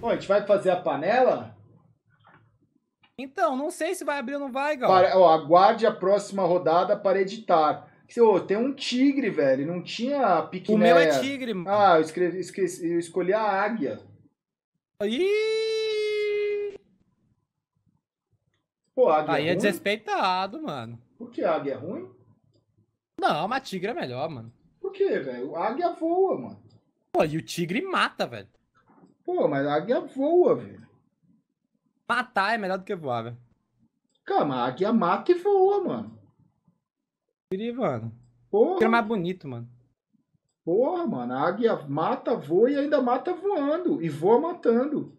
Pô, a gente vai fazer a panela? Então, não sei se vai abrir ou não vai, galera. Para, ó, aguarde a próxima rodada para editar. Ô, tem um tigre, velho. Não tinha piquiné. O meu é tigre, mano. Ah, eu, escrevi, esqueci, eu escolhi a águia. Ih! Pô, águia Aí é, é desrespeitado, mano. Por que águia é ruim? Não, mas tigre é melhor, mano. Por que, velho? Águia voa, mano. Pô, e o tigre mata, velho. Pô, mas a águia voa, velho. Matar é melhor do que voar, velho. Cara, mas a águia mata e voa, mano. Queria, mano. Porra. é mais bonito, mano. Porra, mano. A águia mata, voa e ainda mata voando. E voa matando.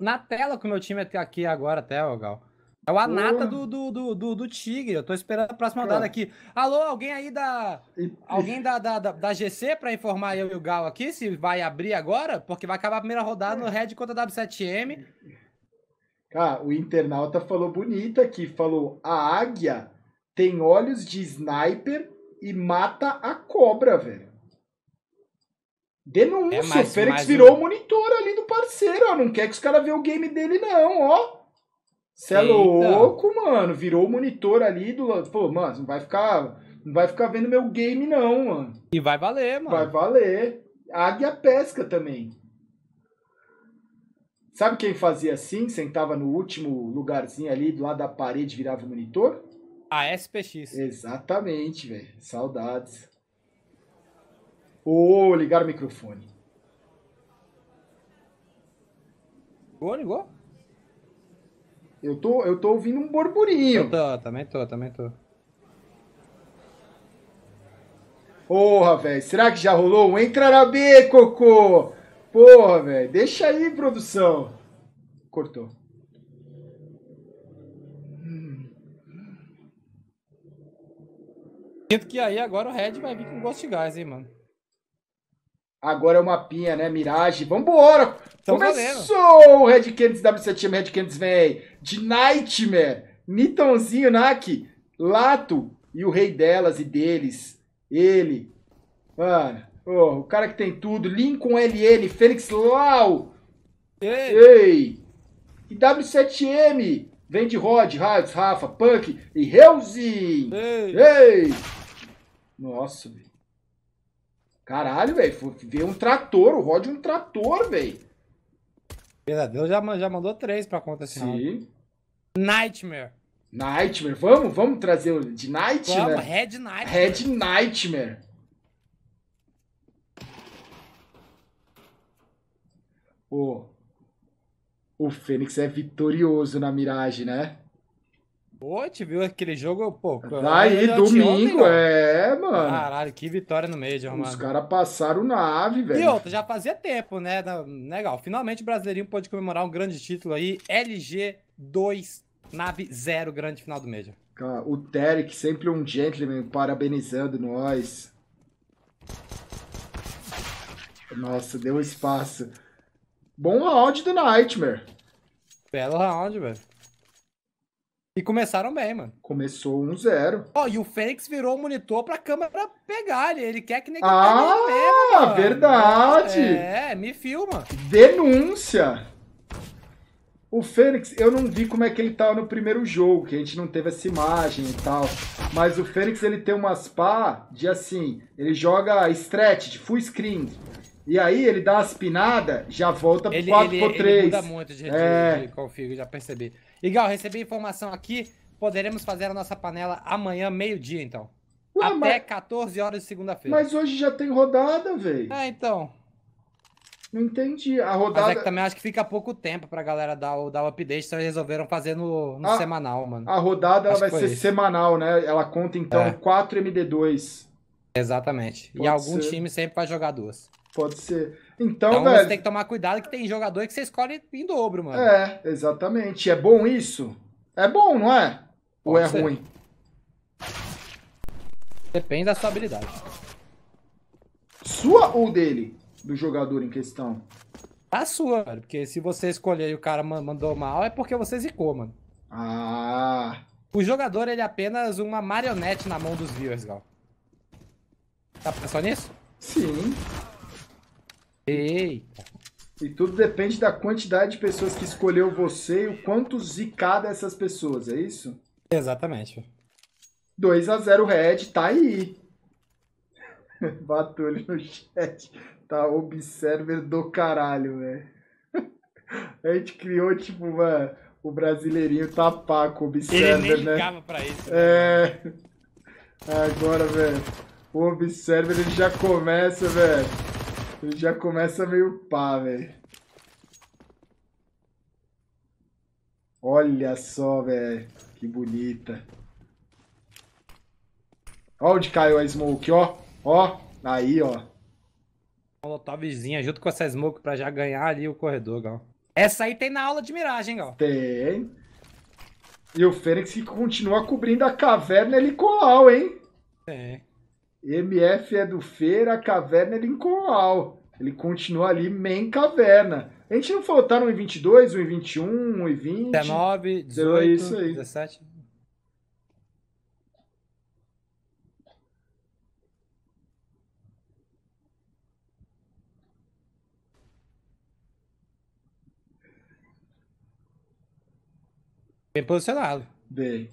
Na tela que o meu time é aqui agora, até, ó, Gal. É o Anata do, do, do, do, Tigre. Eu tô esperando a próxima rodada aqui. Alô, alguém aí da. Alguém da, da, da, GC pra informar eu e o Gal aqui se vai abrir agora? Porque vai acabar a primeira rodada no Red contra a W7M. Cara, o internauta falou bonita aqui. Falou: a águia tem olhos de sniper e mata a cobra, velho. Denúncia. É, o Fênix virou o monitor ali do parceiro, ó. Não quer que os caras vejam o game dele, não, ó. Você é louco, mano. Virou o monitor ali do lado. Pô, mano, não vai ficar. Não vai ficar vendo meu game, não, mano. E vai valer, mano. Vai valer. Águia pesca também. Sabe quem fazia assim? Sentava no último lugarzinho ali do lado da parede, virava o monitor? A SPX. Exatamente, velho. Saudades. Ô, oh, ligaram o microfone. Ligou, ligou? Eu tô, eu tô ouvindo um borburinho. Eu tô, também tô, também tô. Porra, velho, será que já rolou um encarabê, cocô? Porra, velho, deixa aí, produção. Cortou. Sinto que aí agora o Red vai vir com Ghost Guys, hein, mano. Agora é uma pinha, né? Mirage. Vambora! Tão Começou o Red Candies W7M, Red Candies vem de Nightmare, Nitãozinho, Nak, Lato e o rei delas e deles, ele, mano, oh, o cara que tem tudo, Lincoln LN, Fênix Lau, ei. ei, e W7M, vem de Rod, Raios, Rafa, Punk e Reuzinho, ei, ei. nossa, Caralho, velho. Veio um trator, o Rod um trator, velho. Pesadelo já, já mandou três pra conta assim. Sim. Nightmare. Nightmare. Vamos, vamos trazer o de Nightmare? Vamos, Red Nightmare. Red Nightmare. O, o Fênix é vitorioso na miragem, né? Pô, te viu aquele jogo, pô. Daí, domingo, ontem, é, mano. Caralho, que vitória no Major, Os mano. Os caras passaram nave, velho. E outra, já fazia tempo, né? Legal. Finalmente o Brasileirinho pode comemorar um grande título aí. LG2, nave 0, grande final do Major. o Terek, sempre um gentleman, parabenizando nós. Nossa, deu espaço. Bom round do Nightmare. Belo round, velho. E começaram bem, mano. Começou 1-0. Ó, e o Fênix virou o monitor pra câmera pegar ele. Ele quer que ninguém ah, pegue mesmo, mano. verdade! É, me filma. Denúncia! O Fênix, eu não vi como é que ele tá no primeiro jogo, que a gente não teve essa imagem e tal. Mas o Fênix, ele tem umas pá de assim, ele joga stretch, de full screen. E aí ele dá as pinadas, já volta pro 4 x 3. Ele muda muito de, é. de, de config, já percebi. Igual recebi informação aqui. Poderemos fazer a nossa panela amanhã, meio-dia, então. Ué, Até mas... 14 horas de segunda-feira. Mas hoje já tem rodada, velho. Ah, é, então. Não entendi. A rodada. Mas é que também acho que fica pouco tempo pra galera dar o, dar o update, então eles resolveram fazer no, no a, ah, semanal, mano. A rodada ela vai ser isso. semanal, né? Ela conta então é. 4 MD2. Exatamente. Pode e algum time sempre vai jogar duas. Pode ser. Então, então velho. Você tem que tomar cuidado que tem jogador que você escolhe em dobro, mano. É, exatamente. É bom isso? É bom, não é? Pode Ou é ser. ruim? Depende da sua habilidade. Sua ou dele? Do jogador em questão? A sua, velho. Porque se você escolher e o cara mandou mal, é porque você zicou, mano. Ah. O jogador, ele é apenas uma marionete na mão dos viewers, Gal. Tá pensando nisso? Sim. Eita. E tudo depende da quantidade de pessoas que escolheu você e o quanto zicada essas pessoas, é isso? Exatamente. 2 a 0 Red, tá aí. ele no chat. Tá observer do caralho, velho. Né? A gente criou, tipo, mano, o brasileirinho tá paco, observer, ele nem né? ligava pra isso. É. Agora, velho, o observer ele já começa, velho. Ele já começa meio pá, velho. Olha só, velho. Que bonita. Ó onde caiu a smoke, ó. Ó. Aí, ó. Molotovzinha junto com essa smoke pra já ganhar ali o corredor, Gal. Essa aí tem na aula de miragem, Gal. Tem. E o Fênix continua cobrindo a caverna helicolau, hein? Tem. MF é do Feira, Caverna é Lincoln Ele continua ali, main caverna. A gente não falou, tá no I22, I-21, 1,21, 20 19, 18, 17. Bem posicionado. Bem.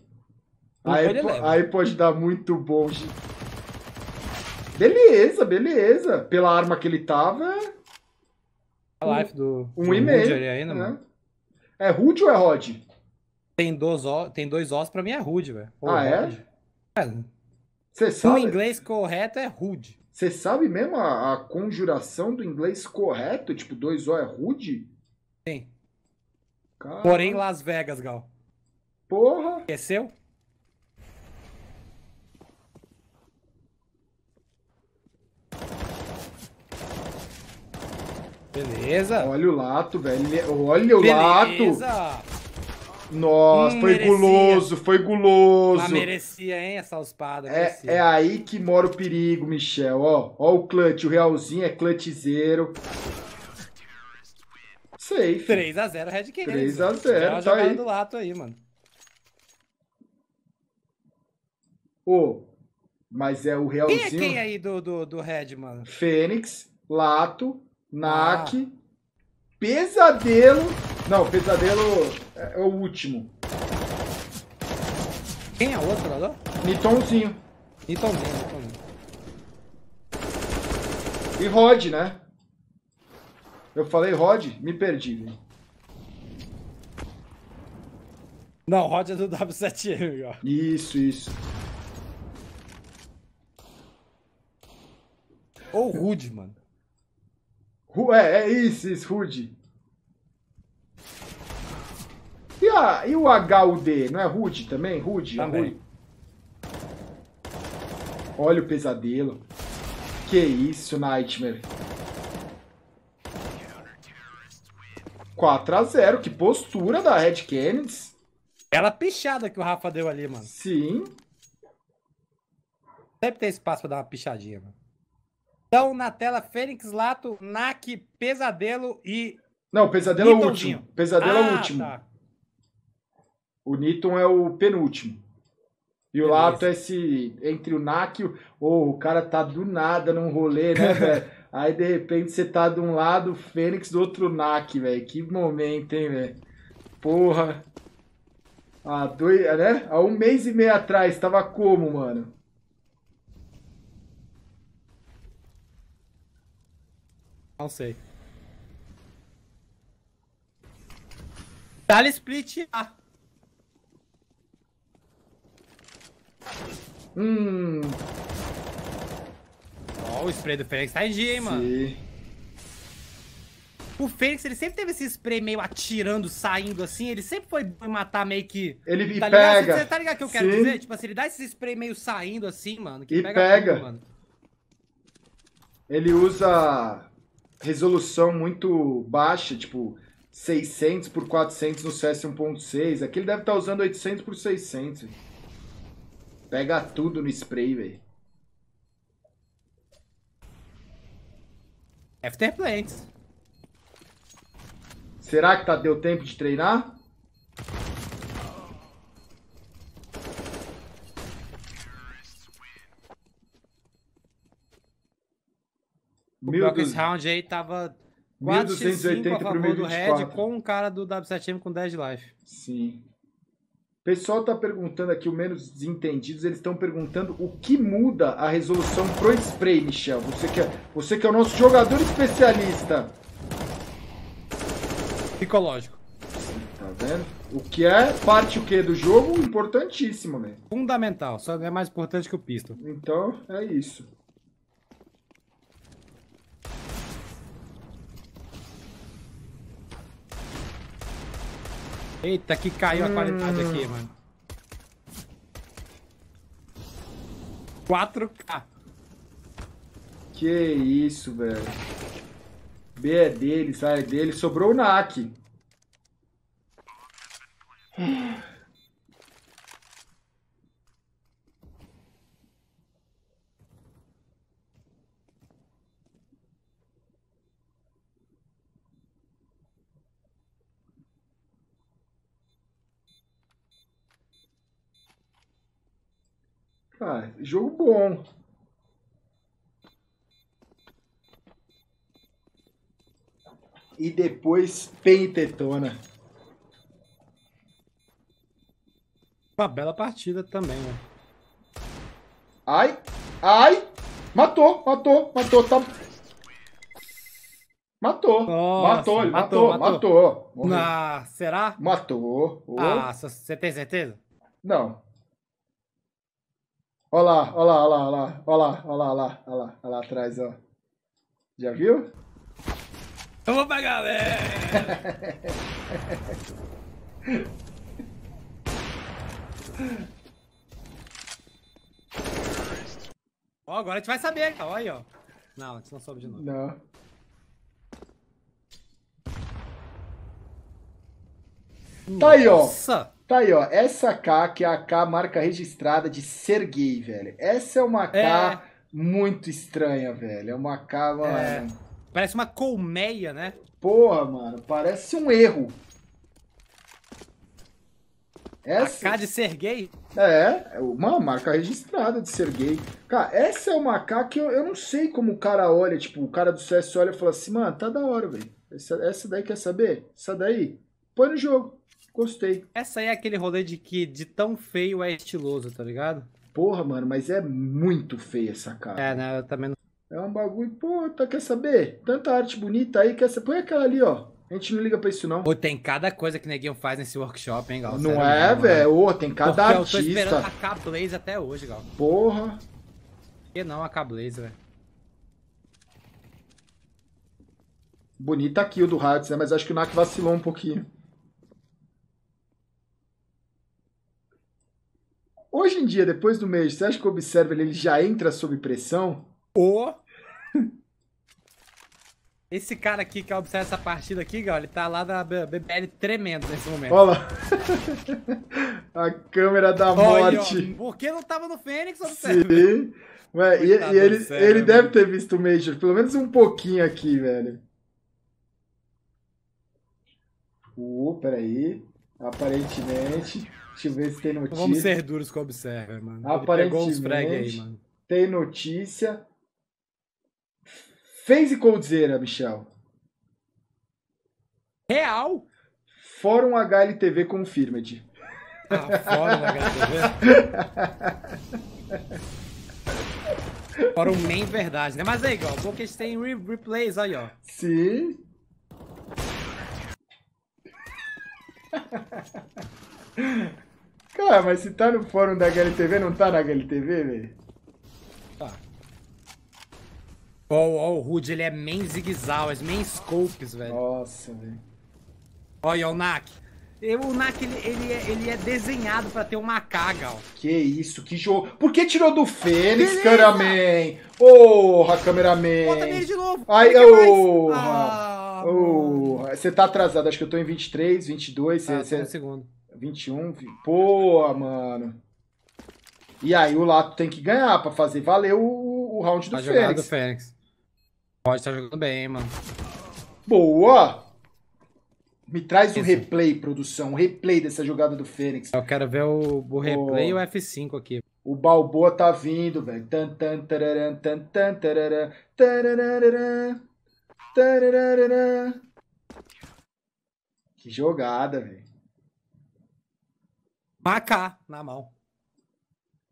Aí, aí pode dar muito bom. Beleza, beleza. Pela arma que ele tava. A life do. Um, e meio. Ainda, mano. É rude ou é Rod? Tem dois, o... tem dois ossos, pra mim é rude, velho. Ah, é? Rod. é? Você sabe. O inglês correto é rude. Você sabe mesmo a, a, conjuração do inglês correto? Tipo, dois O é rude? Sim. Caramba. Porém, Las Vegas, Gal. Porra! Esqueceu? É Beleza. Olha o lato, velho. Olha o Beleza. lato. Nossa, hum, foi merecia. guloso, foi guloso. Ah, merecia, hein, essa espada. É, é, aí que mora o perigo, Michel. Ó, ó o clutch, o realzinho é clutchzeiro. Safe. 3x0 Red Kings. 3x0, tá aí. do lato aí, mano. Ô, oh, mas é o realzinho... Quem é quem aí do, do, do Red, mano? Fênix, Lato, NAC, ah. Pesadelo. Não, Pesadelo é, é o último. Quem é o outro lá? Nitonzinho. Nitonzinho, Nitonzinho. E Rod, né? Eu falei Rod, me perdi, velho. Não, Rod é do W7M, ó. Isso, isso. Ou Rude, mano. É, é isso, isso, Rude. E, a, e o HUD, não é Rude também? Rude? É também. Olha o pesadelo. Que isso, Nightmare. 4x0, que postura da Red Kennedy. Ela pichada que o Rafa deu ali, mano. Sim. Sempre tem espaço pra dar uma pichadinha, mano. Então, na tela, Fênix Lato, NAC, Pesadelo e. Não, Pesadelo é o último. Pesadelo ah, é o ah, último. Tá. O Niton é o penúltimo. E o Lato é esse. Entre o NAC e o. Oh, o cara tá do nada num rolê, né, velho? Aí, de repente, você tá de um lado, Fênix, do outro, NAC, velho. Que momento, hein, velho? Porra. Há dois. Né? Há um mês e meio atrás, tava como, mano? Não sei. Dá-lhe split A. Hum. Ó, oh, o spray do Fênix tá em dia, hein, Sim. mano. O Fênix, ele sempre teve esse spray meio atirando, saindo assim. Ele sempre foi matar meio que. Ele tá pega. Ligado? Você tá ligado o que eu quero Sim. dizer? Tipo assim, ele dá esse spray meio saindo assim, mano. Que e pega. pega. Tudo, mano. Ele usa resolução muito baixa, tipo 600 por 400 no CS 1.6. Aqui ele deve estar tá usando 800 por 600. Pega tudo no spray, velho. After Plants. Será que tá, deu tempo de treinar? O Meu round aí tava 4x5 a favor do Red com um cara do W7M com 10 de life. Sim. pessoal tá perguntando aqui, o menos desentendidos, eles estão perguntando o que muda a resolução pro spray, Michel. Você que é, você que é o nosso jogador especialista. Psicológico. Tá vendo? O que é parte o que do jogo importantíssimo, né? Fundamental, só é mais importante que o pistol. Então, é isso. Eita, que caiu a qualidade hum. aqui, mano. 4K. Que isso, velho. B é dele, sai é dele. Sobrou o NAC. Ah, jogo bom. E depois Pentetona. Uma bela partida também, né? Ai! Ai! Matou, matou, matou, tá. Matou. Nossa, matou, ele matou, matou. matou. matou. Ah, será? Matou. Ah, você tem certeza? Não. Olha lá, olha lá, olha lá, olha lá, olha lá, olha lá, olha lá, olha lá atrás, ó. Já viu? Eu vou pegar, galera! agora a gente vai saber, Olha aí, ó. Não, a gente não sobe de novo. Não. Tá aí, ó. Nossa! Tá aí, ó. Essa K, que é a K marca registrada de ser gay, velho. Essa é uma K é... muito estranha, velho. É uma K, mano. É... Parece uma colmeia, né? Porra, mano. Parece um erro. Essa... A K de ser gay? É, é, uma marca registrada de ser gay. Cara, essa é uma K que eu, eu não sei como o cara olha, tipo, o cara do CS olha e fala assim, mano, tá da hora, velho. Essa, essa daí quer saber? Essa daí? Põe no jogo. Gostei. Essa aí é aquele rolê de que de tão feio é estiloso, tá ligado? Porra, mano, mas é muito feia essa cara. É, né? Eu também não. É um bagulho, pô, tá, quer saber? Tanta arte bonita aí, quer saber? Põe aquela ali, ó. A gente não liga pra isso, não. Pô, tem cada coisa que Neguinho faz nesse workshop, hein, Gal? Não Sério, é, é velho? Né? Ô, tem cada Porque artista. Eu tô esperando a K-Blaze até hoje, Gal. Porra. Por que não a K-Blaze, velho? Bonita aqui o do Hades, né? Mas acho que o Nak vacilou um pouquinho. Hoje em dia, depois do mês, você acha que o Observer ele já entra sob pressão? O... Esse cara aqui que observa essa partida aqui, galera, ele tá lá da BBL tremendo nesse momento. Olha lá. A câmera da morte. Ó, por que não tava no Fênix, Observer? Sim. Ué, e, e ele, ele né? deve ter visto o Major, pelo menos um pouquinho aqui, velho. Uh, peraí. Aparentemente. Deixa eu ver se tem notícia. Então vamos ser duros com o Observer, mano. Aparentemente. Aí, mano. Tem notícia. Fez e coldzera, Michel. Real? Fórum HLTV Confirmed. Ah, Fórum HLTV? Fórum nem verdade, né? Mas é igual, porque eles têm re replays aí, ó. Sim. Cara, mas se tá no fórum da HLTV, não tá na HLTV, velho? Tá. Ó, oh, oh, o Rude, ele é main zigzag, as main scopes, velho. Nossa, velho. Olha o Nak. O Nak, ele, ele, é, ele é desenhado pra ter uma caga, ó. Que isso, que jogo. Por que tirou do Fênix, cameraman? Porra, cameraman. Bota nele de novo. Ai, ô. Oh, ah. Oh, você tá atrasado, acho que eu tô em 23, 22. Você, ah, você... Tá, segundo. 21. Porra, mano. E aí o Lato tem que ganhar pra fazer valer o, o round do tá Fênix. do Fênix. Pode estar tá jogando bem, hein, mano. Boa! Me traz o um replay, produção. O um replay dessa jogada do Fênix. Eu quero ver o, o replay oh. e o F5 aqui. O Balboa tá vindo, velho. Tan, tan, tararan, tan, tan, tararan, tararan, Tararara. Que jogada, velho. Macá na mão.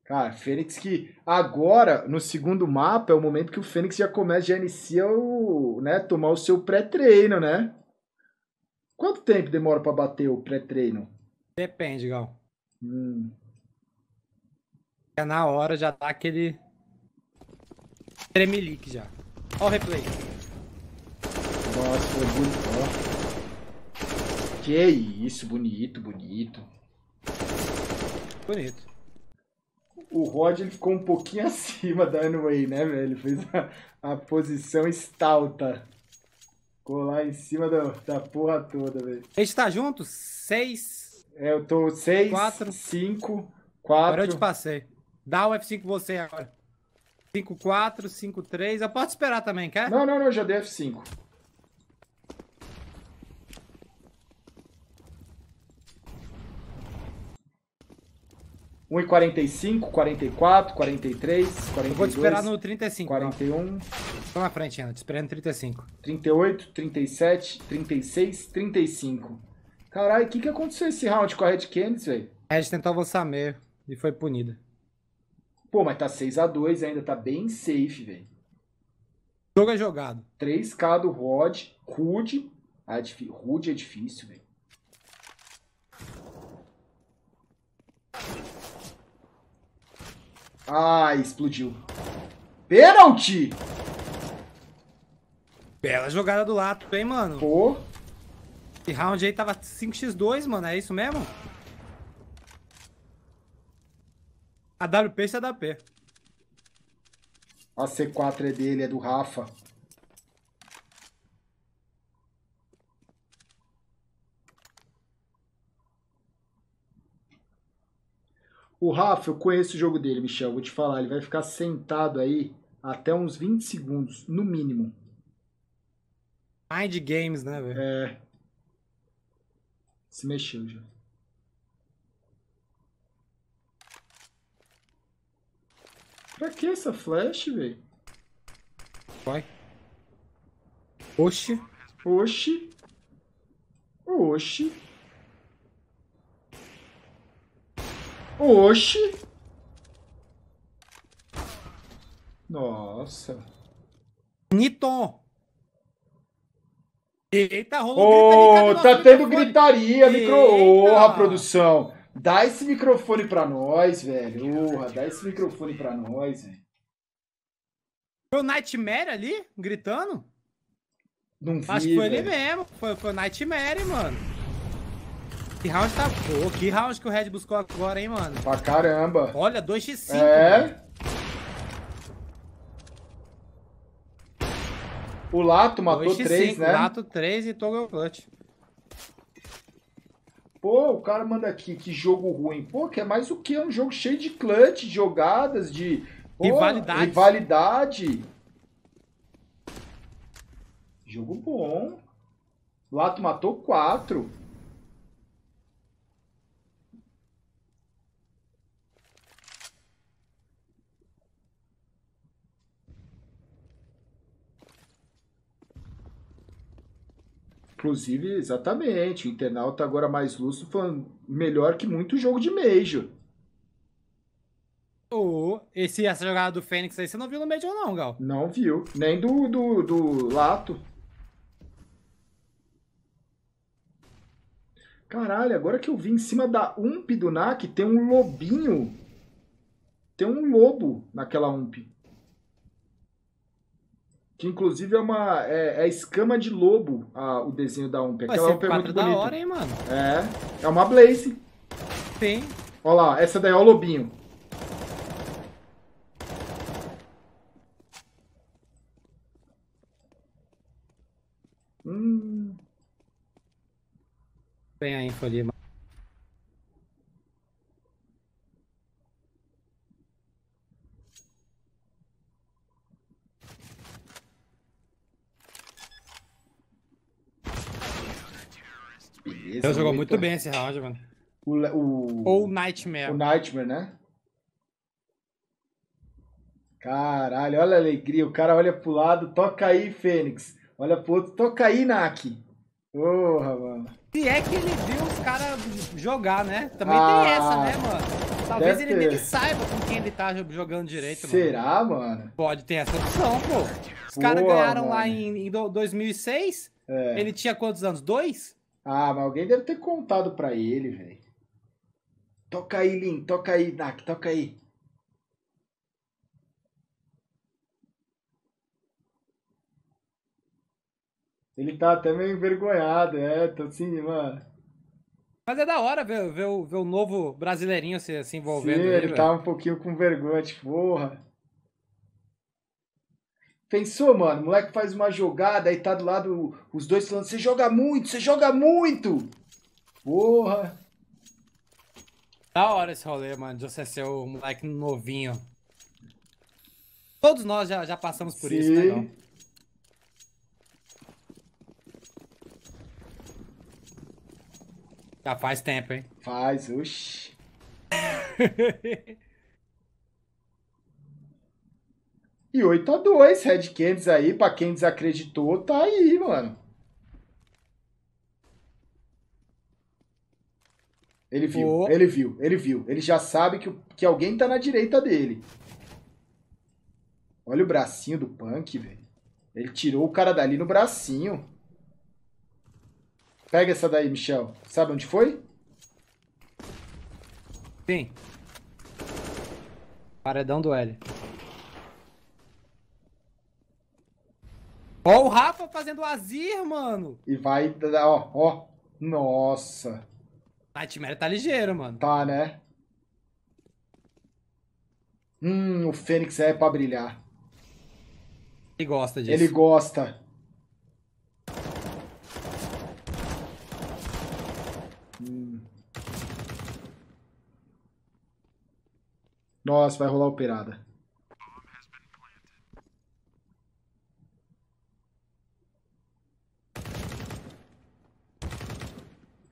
Cara, Fênix que agora, no segundo mapa, é o momento que o Fênix já começa, já inicia o. né, tomar o seu pré-treino, né? Quanto tempo demora para bater o pré-treino? Depende, Gal. Hum. É na hora já tá aquele. Tremelique já. Olha o replay. Nossa, bonito. Que isso, bonito, bonito. Bonito. O Rod ele ficou um pouquinho acima da Anway, né, velho? Ele fez a, a posição estalta. Ficou lá em cima do, da porra toda, velho. A gente tá junto? Seis. É, eu tô seis, quatro, cinco, quatro. Agora eu te passei. Dá o F5 você agora. 5-4, 5-3. Eu posso esperar também, quer? Não, não, não, já dei F5. 1,45, 44, 43, 42. Eu vou te esperar no 35. 41. Estou na frente, Ana. Te esperando 35. 38, 37, 36, 35. Caralho, o que, que aconteceu esse round com a Red Canids, velho? A Red tentou avançar meio e foi punida. Pô, mas tá 6x2 ainda, tá bem safe, velho. jogo é jogado. 3K do Rod, Rude. Ah, é Rude é difícil, velho. Ai, ah, explodiu. Pênalti! Bela jogada do Lato, hein, mano? Pô. Esse round aí tava 5x2, mano. É isso mesmo? A AWP e CDP. A C4 é dele, é do Rafa. O Rafa, eu conheço o jogo dele, Michel. Vou te falar, ele vai ficar sentado aí até uns 20 segundos, no mínimo. Mind games, né, velho? É. Se mexeu já. Pra que essa flash, velho? Vai. Oxi. Oxi. Oxi. Oxi! Nossa. Niton. Eita, rolou oh, gritaria. Tá tendo gritaria, micro... Orra, produção. Dá esse microfone pra nós, velho. Orra, dá esse microfone pra nós, velho. Foi o Nightmare ali, gritando? Não vi, Acho que foi velho. ele mesmo. Foi, foi o Nightmare, mano. Que round tá... Pô, que round que o Red buscou agora, hein, mano? Pra caramba. Olha, 2x5. É. Mano. O Lato matou 3, né? Lato 3 e Toggle Clutch. Pô, o cara manda aqui, que jogo ruim. Pô, que é mais o quê? É um jogo cheio de clutch, de jogadas, de... Pô, rivalidade. Rivalidade. Jogo bom. Lato matou 4. Inclusive, exatamente, o internauta agora mais lúcido falando melhor que muito jogo de Major. Oh, esse, essa jogada do Fênix aí você não viu no Major não, Gal? Não viu, nem do, do, do Lato. Caralho, agora que eu vi em cima da ump do NAC, tem um lobinho. Tem um lobo naquela ump. Que inclusive é uma. É, é escama de lobo a, o desenho da Ump. Aquela é, é muito bonita. da hora, hein, mano? É. É uma Blaze. Sim. Olha lá, essa daí é o lobinho. Hum. Tem a info ali, mano. muito bem esse round, mano. O, o, Ou Nightmare. O Nightmare, né? Caralho, olha a alegria. O cara olha pro lado, toca aí, Fênix. Olha pro outro, toca aí, Nak. Porra, mano. Se é que ele viu os caras jogar, né? Também ah, tem essa, né, mano? Talvez ele nem saiba com quem ele tá jogando direito, Será, mano? mano? Pode ter essa opção, pô. Os caras ganharam mano. lá em, em 2006. É. Ele tinha quantos anos? Dois? Ah, mas alguém deve ter contado para ele, velho. Toca aí, Lin, toca aí, Dak, toca aí. Ele tá até meio envergonhado, é, tô assim, mano. Mas é da hora ver, ver, ver o novo brasileirinho se, se envolvendo. Sim, ele tá um pouquinho com vergonha, tipo, porra. Pensou, mano? O moleque faz uma jogada, e tá do lado os dois falando: você joga muito, você joga muito! Porra! Da hora esse rolê, mano, de você ser o moleque novinho. Todos nós já, já passamos por Sim. isso, né? Já faz tempo, hein? Faz, oxi. E 8 a 2 Red Candies aí, pra quem desacreditou, tá aí, mano. Ele viu, oh. ele viu, ele viu. Ele já sabe que, que alguém tá na direita dele. Olha o bracinho do Punk, velho. Ele tirou o cara dali no bracinho. Pega essa daí, Michel. Sabe onde foi? Sim. Paredão do L. Ó, o Rafa fazendo o Azir, mano. E vai, ó, ó. Nossa. A ah, Timera tá ligeiro, mano. Tá, né? Hum, o Fênix é pra brilhar. Ele gosta disso. Ele gosta. Hum. Nossa, vai rolar operada.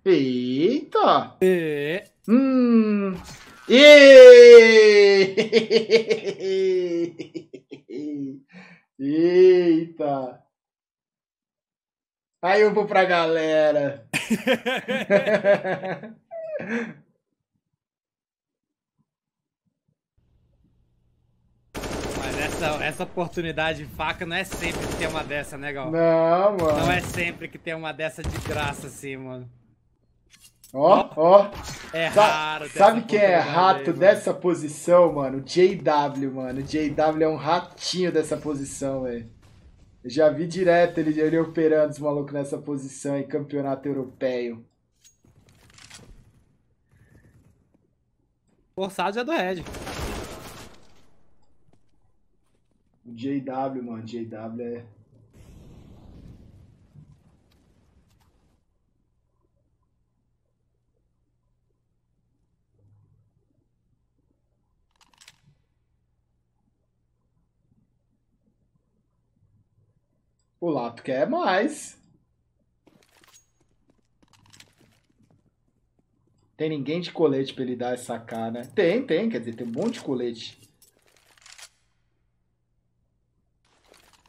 Eita! É. Hum. Eita! Aí eu vou pra galera. Mas essa, essa oportunidade de faca não é sempre que tem uma dessa, né, Gal? Não, mano. Não é sempre que tem uma dessa de graça, assim, mano. Ó, ó. É raro. Sabe quem é rato aí, dessa mano. posição, mano? JW, mano. JW é um ratinho dessa posição, velho. Eu já vi direto ele, ele operando os malucos nessa posição em campeonato europeu. Forçado já do Red. O JW, mano. JW é lá, tu quer mais. Tem ninguém de colete pra ele dar essa cara, né? Tem, tem, quer dizer, tem um monte de colete.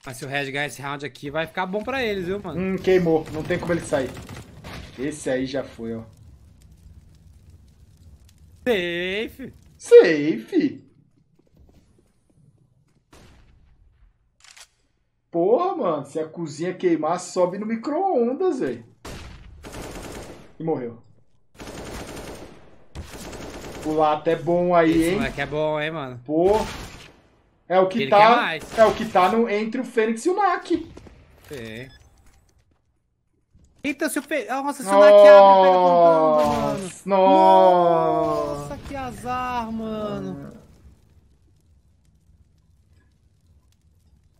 Mas se o Red ganhar esse round aqui, vai ficar bom pra eles, viu, mano? Hum, queimou. Não tem como ele sair. Esse aí já foi, ó. Safe. Safe? Porra, mano, se a cozinha queimar, sobe no micro-ondas, velho. E morreu. O lato é bom aí, Esse hein? Esse é bom, hein, mano. Pô. É o que Ele tá. É o que tá no, entre o Fênix e o Nak. É. Eita, se o Fênix. Nossa, se o Nak abre, pega com o mano. Nossa. Nossa, que azar, mano.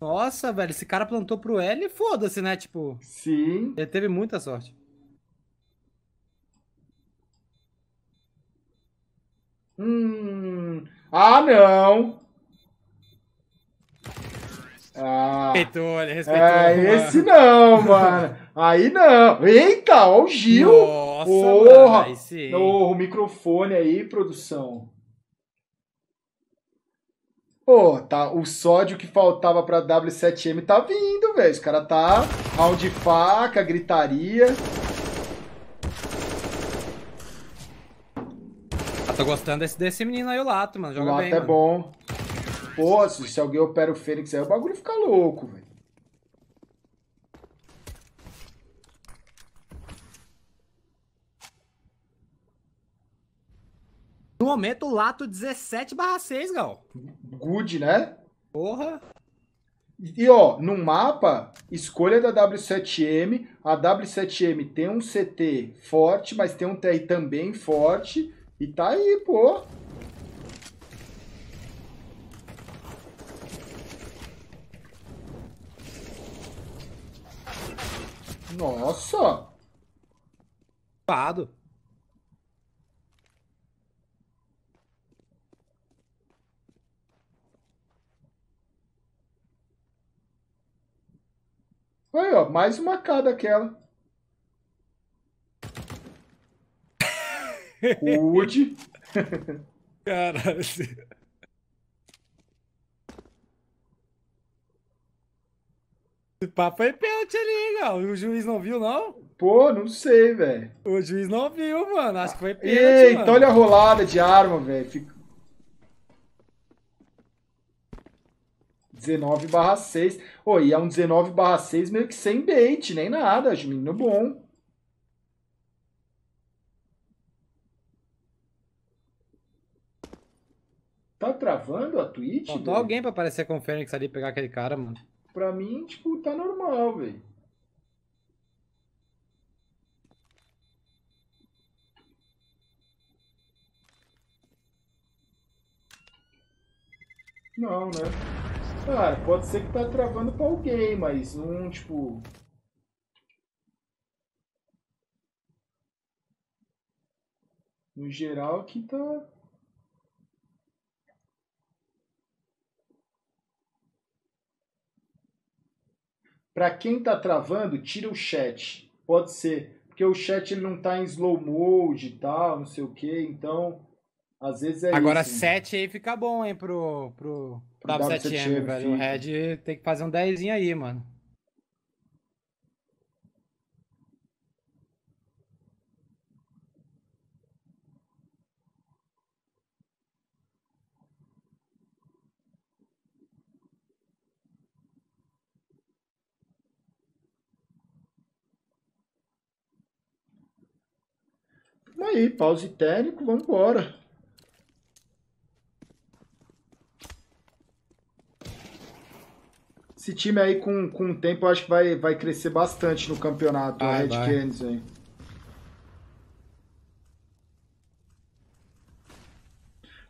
Nossa, velho, esse cara plantou pro L e foda-se, né? Tipo. Sim. Ele teve muita sorte. Hum. Ah, não! Ah, respeitou, ele respeitou. É, esse não, mano. Aí não. Eita, ó o Gil. Nossa, Porra. Mano, o microfone aí, produção. Pô, tá, o sódio que faltava pra W7M tá vindo, velho. Os cara tá round de faca, gritaria. Eu ah, tô gostando desse, desse menino aí, o Lato, mano. Joga o Lato bem, é mano. bom. Pô, se alguém opera o Fênix aí, o bagulho fica louco, velho. No momento, o Lato 17 barra 6, Gal. Good, né? Porra. E ó, no mapa, escolha da W7M. A W7M tem um CT forte, mas tem um TR também forte. E tá aí, pô. Nossa! Pado. Aí, ó, mais uma K daquela. Wood. Caralho. Esse papo é pênalti ali, gal. O juiz não viu, não? Pô, não sei, velho. O juiz não viu, mano. Acho que foi pênalti. Eita, mano. olha a rolada de arma, velho. 19 barra 6. Oh, e é um 19 barra 6 meio que sem bait, nem nada. Acho menino bom. Tá travando a Twitch? Faltou véio? alguém pra aparecer com o Fênix ali pegar aquele cara, mano. Pra mim, tipo, tá normal, velho. Não, né? Cara, pode ser que tá travando pra alguém, mas um tipo. No geral aqui tá. Pra quem tá travando, tira o chat. Pode ser. Porque o chat ele não tá em slow mode e tal, não sei o que, então. Às vezes é Agora isso, 7 aí fica bom, hein, pro, pro, Top 7M, velho. O Red tem que fazer um 10 aí, mano. Aí, pause técnico, vamos embora. Esse time aí, com, com o tempo, acho que vai, vai crescer bastante no campeonato, vai, Red Canids aí.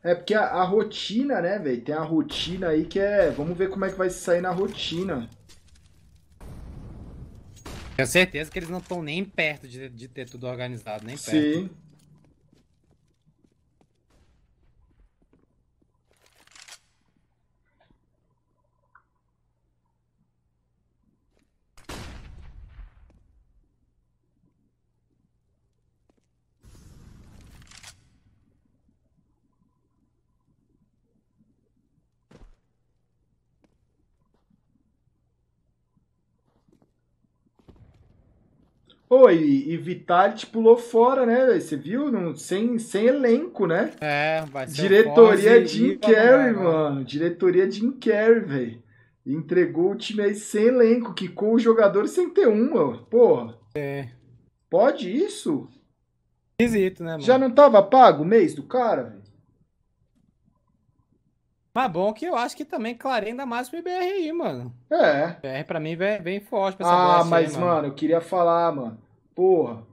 É porque a, a rotina, né, velho? Tem a rotina aí que é. Vamos ver como é que vai sair na rotina. Tenho certeza que eles não estão nem perto de, de ter tudo organizado, nem perto. Sim. e, e Vitalit pulou fora, né? Você viu? Não, sem, sem elenco, né? É, vai ser Diretoria um Jim Carrey, mano. mano. Diretoria de Carrey, velho. Entregou o time aí sem elenco, quicou os jogadores sem ter uma, porra. É. Pode isso? Esquisito, né, mano? Já não tava pago o mês do cara, velho? Mas bom que eu acho que também clareia ainda mais pro IBR aí, mano. É. IBR pra mim vem, vem forte pra essa Ah, assim, mas, aí, mano. mano. eu queria falar, mano porra,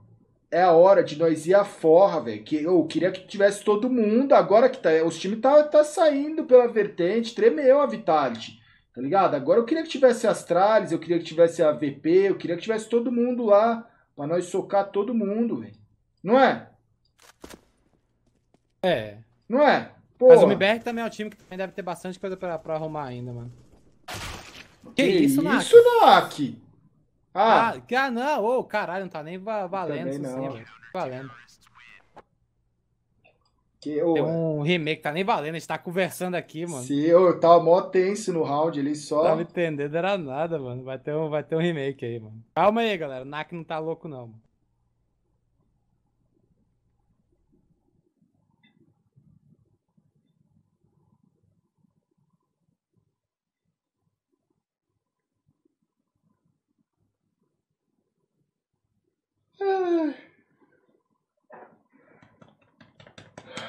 é a hora de nós ir a forra, velho. Que eu queria que tivesse todo mundo. Agora que tá, os times tá, tá saindo pela vertente, tremeu a Vitality. Tá ligado? Agora eu queria que tivesse astralis, eu queria que tivesse a VP, eu queria que tivesse todo mundo lá para nós socar todo mundo, velho. Não é? É. Não é? Porra. Mas o MBR também é um time que também deve ter bastante coisa para arrumar ainda, mano. Que, que isso, Nak? Isso, Nak? Ah. ah, que ah não, ô, oh, caralho, não tá nem valendo isso assim, velho. Valendo. Que, oh, Tem é. um remake, tá nem valendo, a gente tá conversando aqui, mano. Se eu tava tá mó tenso no round ali só. Não tava entendendo, era nada, mano. Vai ter um, vai ter um remake aí, mano. Calma aí, galera. O NAC não tá louco, não, mano.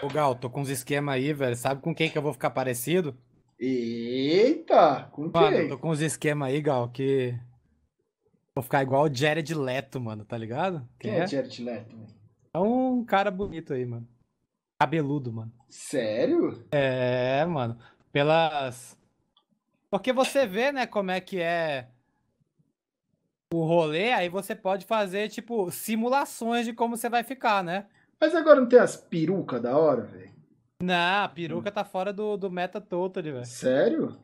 Ô Gal, tô com uns esquemas aí, velho. Sabe com quem que eu vou ficar parecido? Eita! Com quem? Mano, tô com uns esquemas aí, Gal, que. Vou ficar igual o Jared Leto, mano, tá ligado? Quem, quem é? é Jared Leto? É um cara bonito aí, mano. Cabeludo, mano. Sério? É, mano. Pelas. Porque você vê, né, como é que é o rolê, aí você pode fazer, tipo, simulações de como você vai ficar, né? Mas agora não tem as perucas da hora, velho? Não, a peruca hum. tá fora do, do meta total, velho. Sério?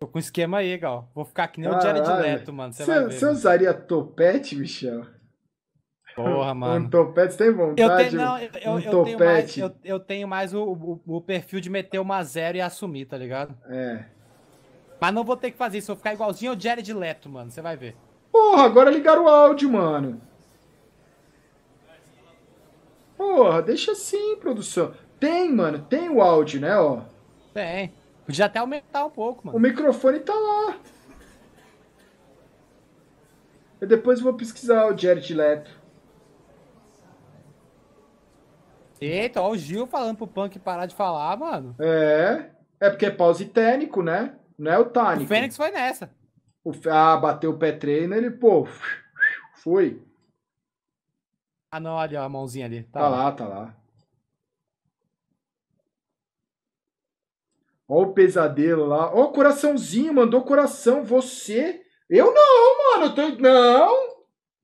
Tô com esquema aí, Gal. Vou ficar que nem o Jared Leto, mano. Você vai ver. Você usaria topete, Michel? Porra, mano. Um topete, tem vontade? Eu tenho, não, eu, um eu, tenho mais, eu, eu tenho mais o, o, o, perfil de meter uma zero e assumir, tá ligado? É. Mas não vou ter que fazer isso, vou ficar igualzinho ao Jared Leto, mano. Você vai ver. Porra, agora ligaram o áudio, mano. Porra, deixa assim, produção. Tem, mano, tem o áudio, né, ó. Tem. Podia até aumentar um pouco, mano. O microfone tá lá. Eu depois vou pesquisar o Jared Leto. Eita, ó o Gil falando pro Punk parar de falar, mano. É. É porque é pause técnico, né? Não é o Tânico. O Fênix foi nessa o, ah, bateu o pé treino, ele, pô, foi. Ah, não, olha a mãozinha ali. Tá, tá lá. tá lá. Ó o pesadelo lá. Ó o coraçãozinho, mandou coração. Você? Eu não, mano. Eu tô... Não.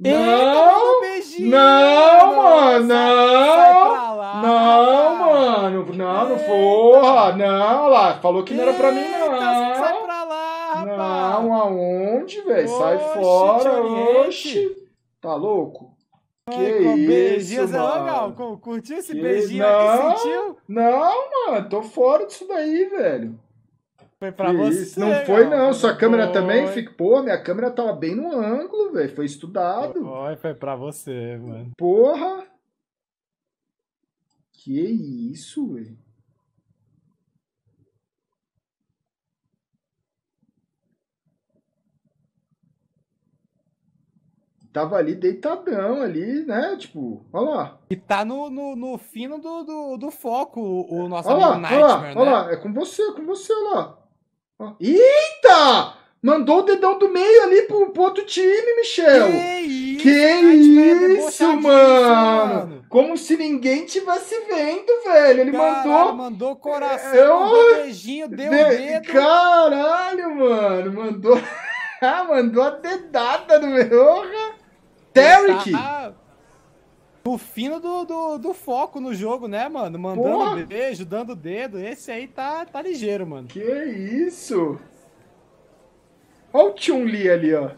Eita, não. Um beijinho, não, mano. Não. Sai, sai lá, não, cara. mano. Não, não foi. Porra, não. Lá, falou que não era pra mim, não. Eita, não aonde, velho? Sai fora, oxe. Tá louco? Que Ai, isso, beijinhos, é mano. É legal. Curtiu esse que... beijinho não, aqui, sentiu? Não, mano, tô fora disso daí, velho. Foi pra que você. Não foi, não. não. Sua câmera foi. também fica. Pô, minha câmera tava bem no ângulo, velho. Foi estudado. Foi, foi pra você, mano. Porra! Que isso, velho. tava ali deitadão ali, né? Tipo, olha lá. E tá no, no, no fino do, do, do, foco o, nosso olha lá, Nightmare, olha lá, né? Olha lá, é com você, é com você, olha lá. Eita! Mandou o dedão do meio ali pro, pro outro time, Michel. Que isso, que é isso mano. mano. Como se ninguém tivesse vendo, velho. Ele Caralho, mandou. Mandou coração, Eu... É, é, beijinho, deu De... Né, dedo. Caralho, mano. Mandou. Ah, mandou a dedada do meu. Derek! Tá o fino do, do, do, foco no jogo, né, mano? Mandando Porra. beijo, dando dedo. Esse aí tá, tá ligeiro, mano. Que isso? Olha o Chun-Li ali, ó.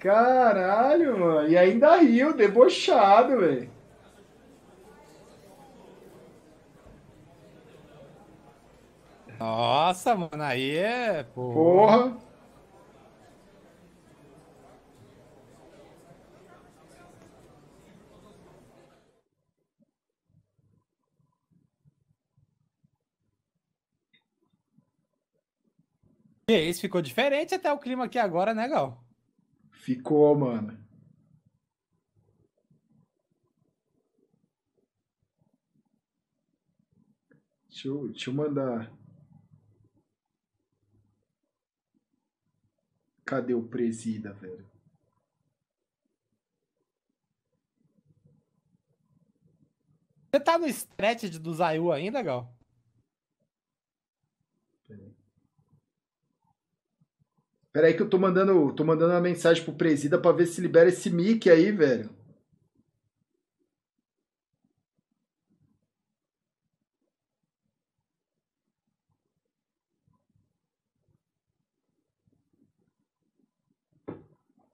Caralho, mano. E ainda riu, debochado, velho. Nossa, mano, aí é. Porra! porra. E esse ficou diferente até o clima aqui agora, né, Gal? Ficou, mano. Deixa eu, deixa eu mandar Cadê o presida, velho? Você tá no stretch do Zayu ainda, Gal? Peraí. que eu tô mandando, tô mandando uma mensagem pro presida pra ver se libera esse mic aí, velho.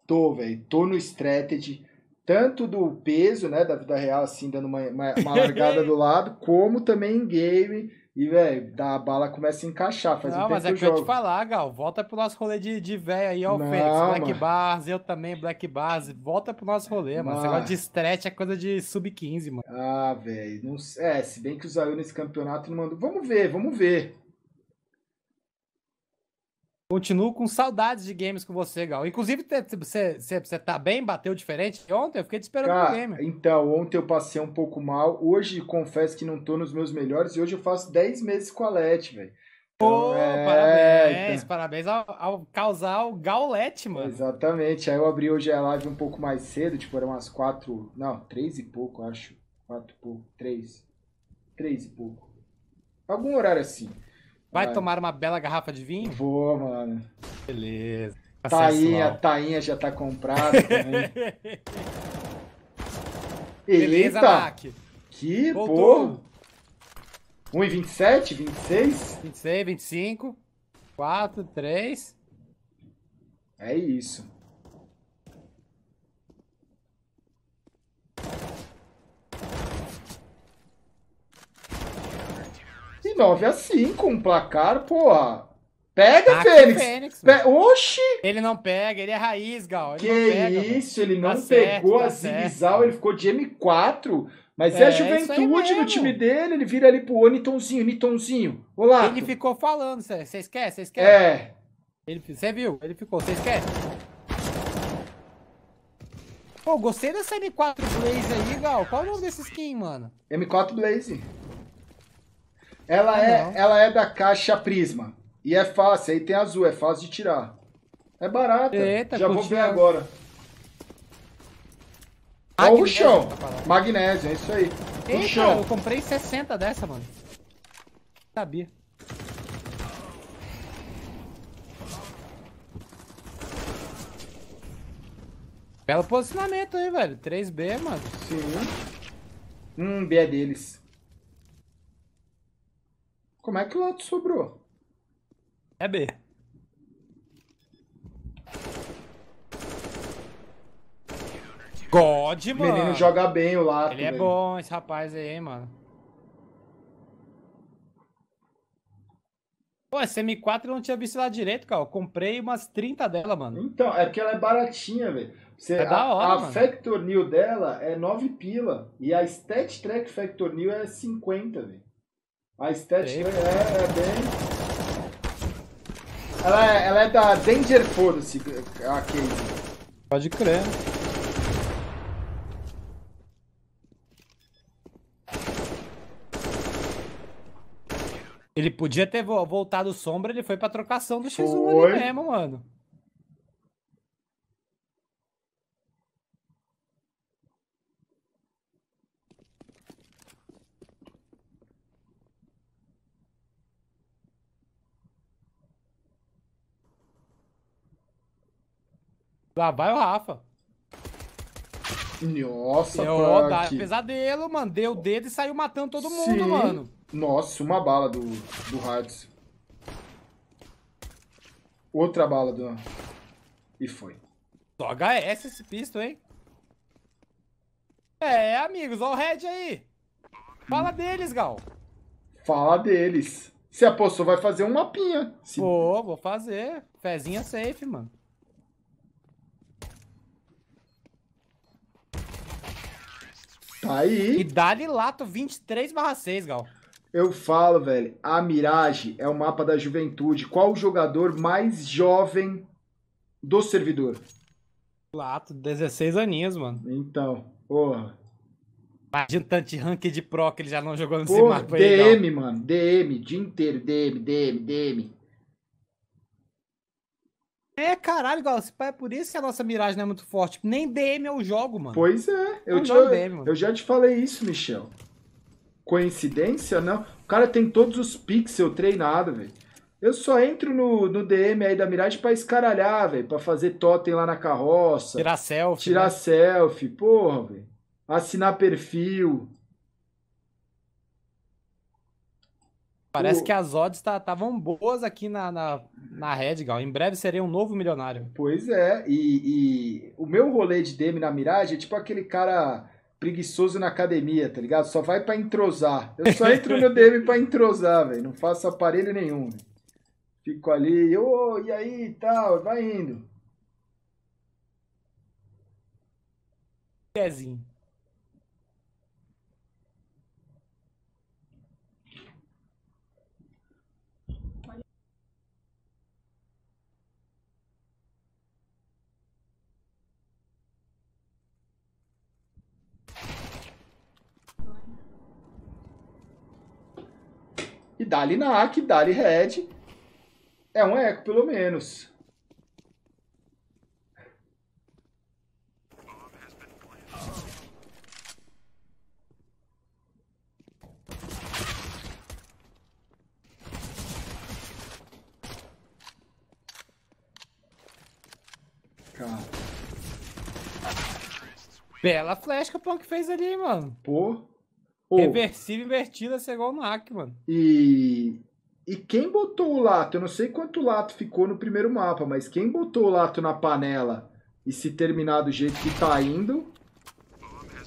Tô, velho. Tô no strategy, tanto do peso, né, da vida real, assim, dando uma, uma, uma largada do lado, como também em game. E, velho, a bala começa a encaixar, faz não, um tempo mas é que eu, te falar, Gal, volta pro nosso rolê de, de aí, ó, não, Fênix, Black mano. Bars, eu também, Black Bars, volta pro nosso rolê, mano. Esse negócio de stretch é coisa de sub-15, mano. Ah, velho, não é, se bem que o alunos nesse campeonato não mandou. vamos ver, vamos ver. Continuo com saudades de games com você, Gal. Inclusive, você tá bem? Bateu diferente? Ontem eu fiquei te esperando Cara, no game. Então, ontem eu passei um pouco mal. Hoje, confesso que não tô nos meus melhores. E hoje eu faço 10 meses com a Let, velho. Pô, então, é... parabéns, então. parabéns ao, ao o Gaulete, mano. Exatamente. Aí eu abri hoje a live um pouco mais cedo, tipo, eram umas quatro. Não, três e pouco, acho. Quatro e pouco, três. Três e pouco. Algum horário assim. Vai, Vai, tomar uma bela garrafa de vinho? Vou, mano. Beleza. Tainha, tainha já tá comprada também. Beleza, Eita, Mac. Que Voltou. porra. 1,27, 26? 26, 25, 4, 3. É isso. 9 a 5 um placar, porra. Pega, Taca ah, Fênix! Fênix Pe Oxi! Ele não pega, ele é raiz, Gal. Ele que pega, isso, ele não tá pegou tá assim, certo, a Zigzal, ele ficou de M4. Mas é, é a juventude do time dele, ele vira ali pro Nitonzinho, Nitonzinho. Olá. Ele ficou falando, você esquece, você esquece. É. Ele, você viu? Ele ficou, você esquece. Pô, gostei dessa M4 Blaze aí, Gal. Qual o nome desse skin, mano? M4 Blaze. Ela, ah, é, ela é da caixa Prisma. E é fácil, aí tem azul, é fácil de tirar. É barata. Eita, Já vou ver agora. Magnésio, o chão. Tá Magnésio, é isso aí. Eita, o chão. eu comprei 60 dessa, mano. Sabia. Belo posicionamento aí, velho. 3B, mano. Sim. Hum, B é deles. Como é que o Lato sobrou? É B. God, mano. O menino joga bem o Lato. Ele é bom, esse rapaz aí, hein, mano. Pô, essa M4 eu não tinha visto lá direito, cara. Eu comprei umas 30 dela, mano. Então, é porque ela é baratinha, velho. Você, é da hora, a, a mano. Factor New dela é 9 pila. E a Stat Track Factor New é 50, velho. A estética é, é bem. Ela é, ela é da Danger Force, a Case. Pode crer. Ele podia ter voltado sombra, ele foi pra trocação do X1 foi. mesmo, mano. Lá vai o Rafa. Nossa, Eu, dá, pesadelo, mano. Deu o dedo e saiu matando todo mundo, Sim. mano. Nossa, uma bala do, do Hades. Outra bala do... E foi. Só HS esse pisto, hein? É, amigos, olha o Red aí. Fala deles, Gal. Fala deles. Se apostou, vai fazer um mapinha. Pô, vou fazer. Fezinha safe, mano. Tá aí. E dali lato 23 barra 6, Gal. Eu falo, velho, a Mirage é o mapa da juventude. Qual o jogador mais jovem do servidor? Lato, 16 aninhos, mano. Então, porra. Imagina tanto rank de pro que ele já não jogou nesse porra, mapa aí aí, DM, mano, DM, dia inteiro, DM, DM, DM. É, caralho, igual. é por isso que a nossa miragem não é muito forte. Nem DM eu jogo, mano. Pois é, eu, te, DM, eu já te falei isso, Michel. Coincidência, não? O cara tem todos os pixels treinados, velho. Eu só entro no, no DM aí da miragem pra escaralhar, velho. Pra fazer totem lá na carroça. Tirar selfie. Tirar né? selfie, porra, velho. Assinar perfil. Parece o... que as odds estavam tá, boas aqui na, na, na Redgal. Em breve serei um novo milionário. Pois é, e, e o meu rolê de DM na Mirage é tipo aquele cara preguiçoso na academia, tá ligado? Só vai para entrosar. Eu só entro no DM para entrosar, velho. Não faço aparelho nenhum. Fico ali, ô, oh, e aí, tal, vai indo. Pezinho. E dá-lhe NAC, dá-lhe Red. É um eco, pelo menos. Cara. Bela flecha que o Punk fez ali, mano. Pô. Oh. Reversível invertida é igual no hack, mano. E. E quem botou o lato? Eu não sei quanto lato ficou no primeiro mapa, mas quem botou o lato na panela e se terminar do jeito que tá indo.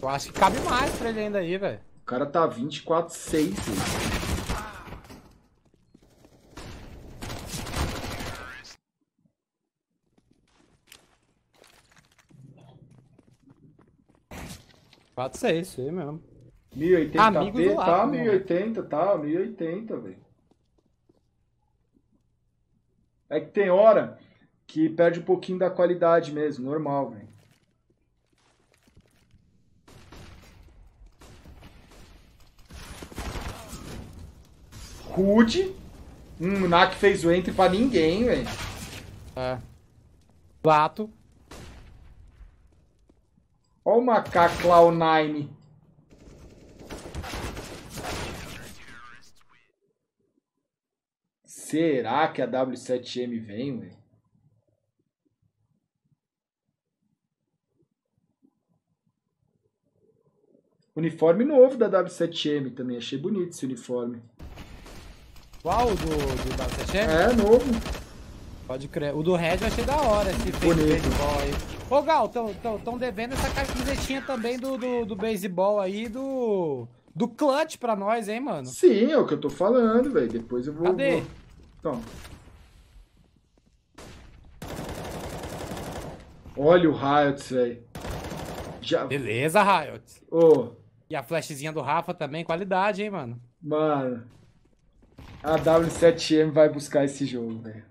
Eu acho que cabe mais pra ele ainda aí, velho. O cara tá 24-6. Quatro seis, isso aí mesmo. 1080p, Amigos do tá, 1080, né? tá, 1080, velho. É que tem hora que perde um pouquinho da qualidade mesmo, normal, velho. Rude. Hum, o Nak fez o entry pra ninguém, velho. É. Bato. Olha o macaco lá, o Nine. Será que a W7M vem, velho? Uniforme novo da W7M também. Achei bonito esse uniforme. Qual? O do, do W7M? É, novo. Pode crer. O do Red eu achei da hora esse beisebol aí. Ô, Gal, estão devendo essa camisetinha também do, do, do beisebol aí, do. Do clutch pra nós, hein, mano? Sim, é o que eu tô falando, velho. Depois eu vou. Cadê? Vou... Toma. Olha o Riot, velho. Já... Beleza, Riot. Oh. E a flashzinha do Rafa também, qualidade, hein, mano. Mano. A W7M vai buscar esse jogo, velho.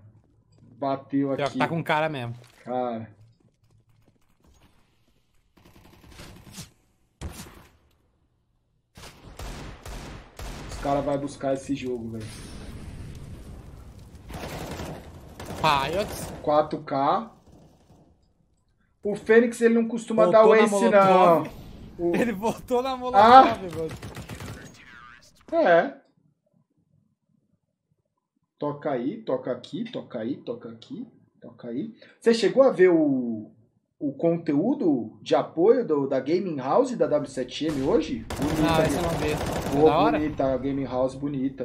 Bateu Pior aqui. Tá com cara mesmo. Cara. Os caras vão buscar esse jogo, velho. Piots. 4K. O Fênix, ele não costuma voltou dar Ace, não. O... Ele voltou na Molotov, ah. mano. É. Toca aí, toca aqui, toca aí, toca aqui, toca aí. Você chegou a ver o, o conteúdo de apoio do, da Gaming House da W7M hoje? Ah, bonita, não, essa não vi. Pô, bonita, a Gaming House bonita.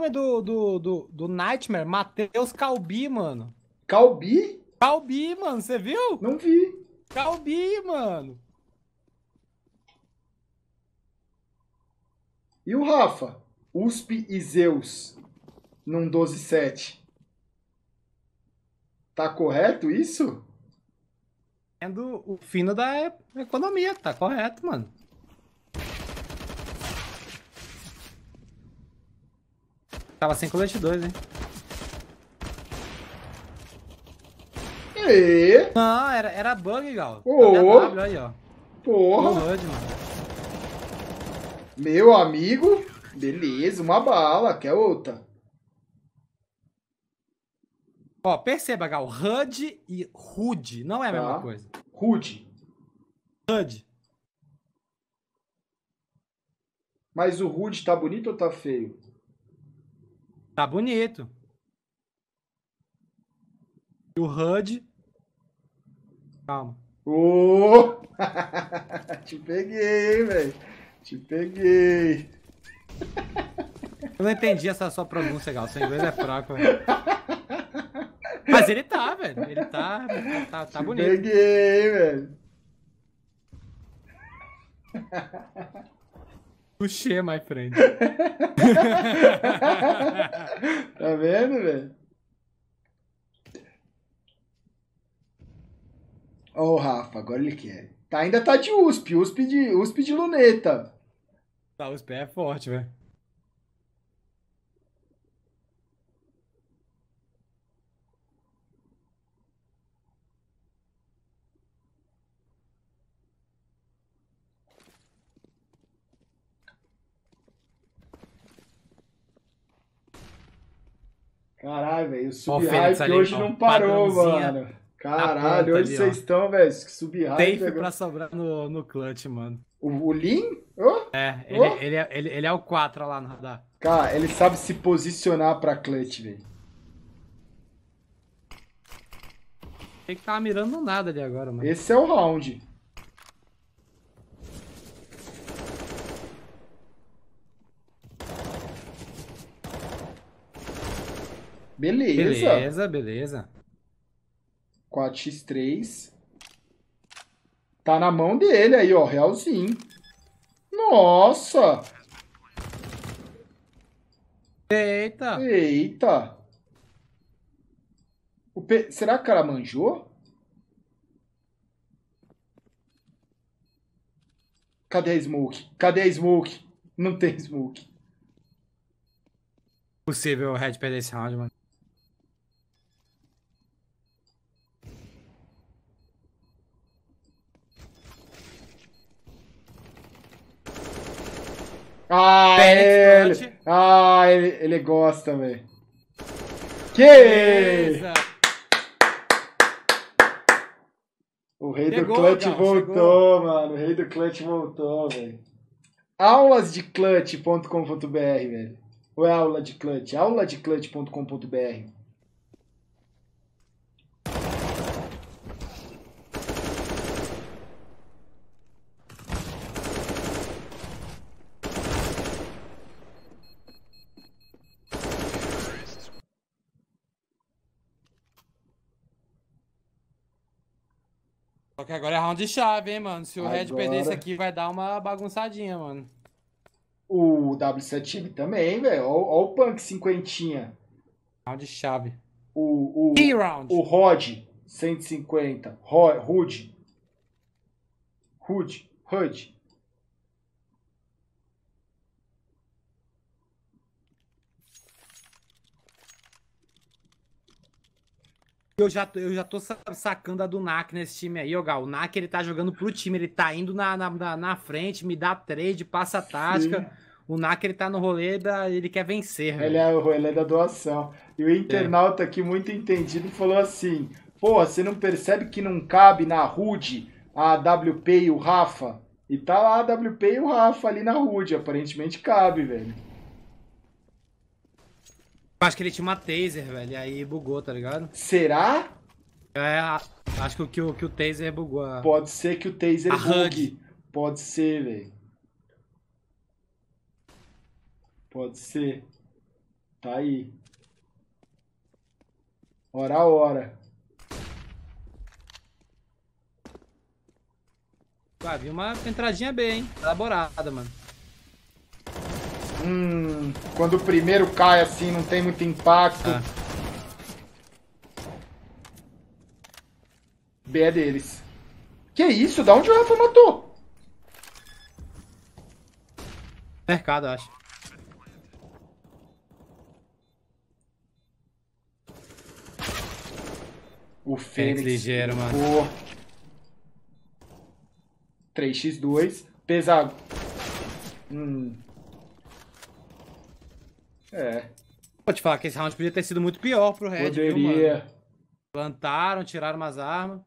nome do, do, do, do Nightmare? Matheus Calbi, mano. Calbi? Calbi, mano, você viu? Não vi. Calbi, mano. E o Rafa? USP e Zeus num 12-7. Tá correto isso? Sendo o fino da economia, tá correto, mano. Tava sem colete 2, hein? E? Não, era, era bug, Gal. Oh. W, aí, ó. Porra. Load, Meu amigo. Beleza, uma bala. Quer outra? Ó, perceba, Gal. HUD e HUD. Não é a tá. mesma coisa. HUD. HUD. Mas o HUD tá bonito ou tá feio? Tá bonito. E o HUD. Calma. Oh! Te peguei, hein, velho? Te peguei. Eu não entendi essa sua pronúncia, Gal. Seu inglês é fraco, velho. Mas ele tá, velho. Ele tá, tá, tá Te bonito. Peguei, velho. Puxê, my friend. tá vendo, velho? Ó, oh, o Rafa, agora ele quer. Tá, ainda tá de USP, USP de, USP de luneta. Tá, USP é forte, velho. Caralho, velho, o sub-hype hoje não parou, mano. Tá Caralho, onde vocês estão, velho? Sub-hype. Tem pra sobrar no, no clutch, mano. O, o Lin? Oh? É, ele, oh? ele, é, ele, ele é o 4 lá no radar. Cara, ele sabe se posicionar pra clutch, velho. Tem que tava mirando no nada ali agora, mano. Esse é o round. Beleza. Beleza, beleza. 4x3. Tá na mão dele aí, ó. Realzinho. Nossa! Eita! Eita! O P... Será que o cara manjou? Cadê a Smoke? Cadê a Smoke? Não tem Smoke. Possível o Red perder esse round, mano. Ah, ele. Ah, ele, ele gosta, velho. Que? Beleza. O rei Chegou, do clutch voltou, Chegou. mano. O rei do clutch voltou, velho. Aulasdeclutch.com.br, velho. Ou é aula de clutch? Auladeclutch.com.br. que agora é round de chave, hein, mano. Se o agora... Red perder isso aqui, vai dar uma bagunçadinha, mano. O W7 também, velho. Ó, o Punk cinquentinha. Round de chave. O, o, round. o Rod 150. Rod, Rude. Rude. Rude. Eu já, eu já tô sacando a do Nak nesse time aí, ó, Gal. O Nak ele tá jogando pro time, ele tá indo na, na, na frente, me dá trade, passa tática. Sim. O Nak ele tá no rolê, da, ele quer vencer. Ele é o rolê da doação. E o é. internauta aqui, muito entendido, falou assim: pô, você não percebe que não cabe na Rude a WP e o Rafa? E tá lá a WP e o Rafa ali na Rude, aparentemente cabe, velho. Acho que ele tinha uma taser, velho, e aí bugou, tá ligado? Será? É, acho que o, que o, que o taser bugou. A... É. Pode ser que o taser a bugue. Hug. Pode ser, velho. Pode ser. Tá aí. Hora a hora. Ah, vi uma entradinha bem, hein? Elaborada, mano. Hum, quando o primeiro cai assim, não tem muito impacto. Ah. B é deles. Que isso? Da onde o Rafa matou? Mercado, acho. O Fênix. ligeiro, mano. 3x2. Pesado. Hum. É. Pode falar que esse round podia ter sido muito pior pro Red. Poderia. Viu, Plantaram, tiraram umas armas.